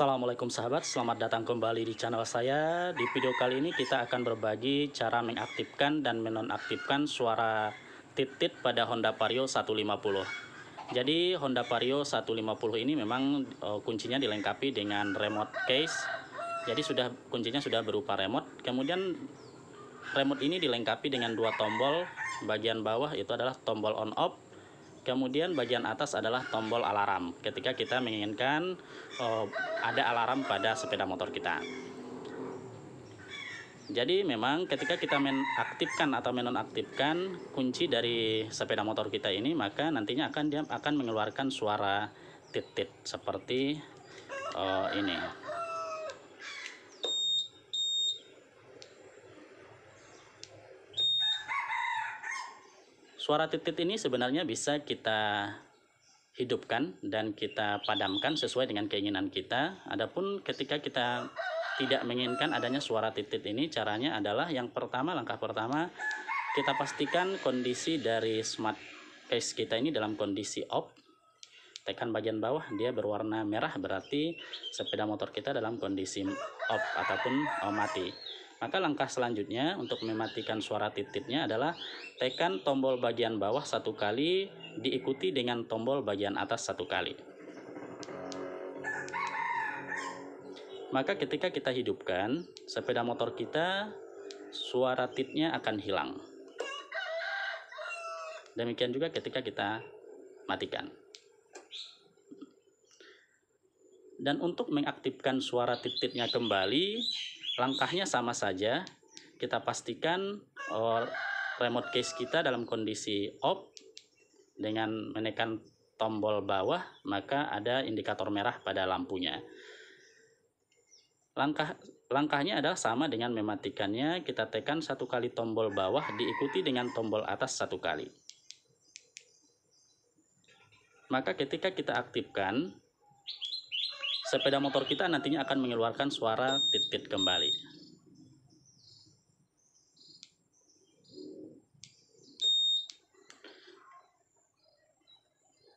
Assalamualaikum sahabat, selamat datang kembali di channel saya Di video kali ini kita akan berbagi cara mengaktifkan dan menonaktifkan suara titit pada Honda Vario 150 Jadi Honda Vario 150 ini memang eh, kuncinya dilengkapi dengan remote case Jadi sudah kuncinya sudah berupa remote Kemudian remote ini dilengkapi dengan dua tombol Bagian bawah itu adalah tombol on off Kemudian bagian atas adalah tombol alarm ketika kita menginginkan oh, ada alarm pada sepeda motor kita. Jadi memang ketika kita menaktifkan atau menonaktifkan kunci dari sepeda motor kita ini maka nantinya akan dia akan mengeluarkan suara titit seperti uh, ini. Suara titit ini sebenarnya bisa kita hidupkan dan kita padamkan sesuai dengan keinginan kita. Adapun ketika kita tidak menginginkan adanya suara titit ini, caranya adalah yang pertama, langkah pertama, kita pastikan kondisi dari smart case kita ini dalam kondisi off. Tekan bagian bawah, dia berwarna merah, berarti sepeda motor kita dalam kondisi off ataupun oh, mati. Maka langkah selanjutnya untuk mematikan suara titiknya adalah tekan tombol bagian bawah satu kali diikuti dengan tombol bagian atas satu kali. Maka ketika kita hidupkan, sepeda motor kita suara titiknya akan hilang. Demikian juga ketika kita matikan. Dan untuk mengaktifkan suara titiknya kembali, Langkahnya sama saja. Kita pastikan oh, remote case kita dalam kondisi off dengan menekan tombol bawah maka ada indikator merah pada lampunya. Langkah langkahnya adalah sama dengan mematikannya, kita tekan satu kali tombol bawah diikuti dengan tombol atas satu kali. Maka ketika kita aktifkan, sepeda motor kita nantinya akan mengeluarkan suara titit kembali.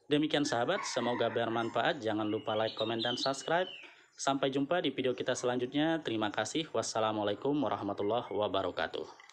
Demikian sahabat, semoga bermanfaat. Jangan lupa like, komen, dan subscribe. Sampai jumpa di video kita selanjutnya. Terima kasih. Wassalamualaikum warahmatullahi wabarakatuh.